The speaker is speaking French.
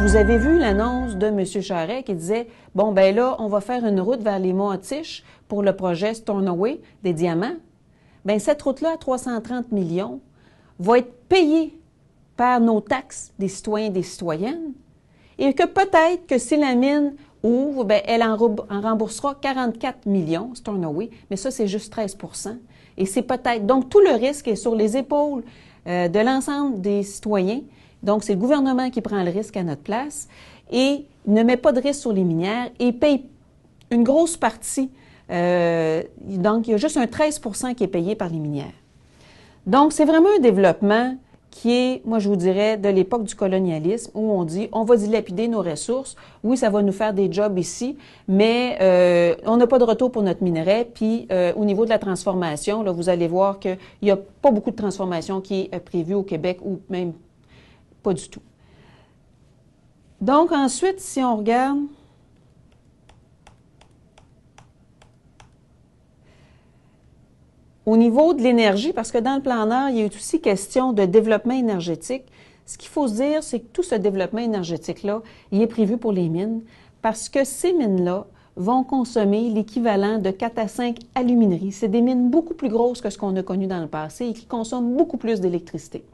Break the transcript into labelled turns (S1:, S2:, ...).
S1: Vous avez vu l'annonce de M. Charret qui disait Bon, ben là, on va faire une route vers les monts pour le projet Stornoway des diamants. Bien, cette route-là, à 330 millions, va être payée par nos taxes des citoyens et des citoyennes. Et que peut-être que si la mine ouvre, ben, elle en, remboursera 44 millions, Stornoway, mais ça, c'est juste 13 Et c'est peut-être. Donc, tout le risque est sur les épaules euh, de l'ensemble des citoyens donc, c'est le gouvernement qui prend le risque à notre place et ne met pas de risque sur les minières et paye une grosse partie. Euh, donc, il y a juste un 13 qui est payé par les minières. Donc, c'est vraiment un développement qui est, moi je vous dirais, de l'époque du colonialisme, où on dit, on va dilapider nos ressources, oui, ça va nous faire des jobs ici, mais euh, on n'a pas de retour pour notre minerai. Puis euh, au niveau de la transformation, là, vous allez voir qu'il n'y a pas beaucoup de transformation qui est prévue au Québec ou même pas du tout. Donc ensuite, si on regarde, Au niveau de l'énergie, parce que dans le plan Nord, il y a aussi question de développement énergétique. Ce qu'il faut se dire, c'est que tout ce développement énergétique-là, il est prévu pour les mines, parce que ces mines-là vont consommer l'équivalent de 4 à 5 alumineries. C'est des mines beaucoup plus grosses que ce qu'on a connu dans le passé et qui consomment beaucoup plus d'électricité.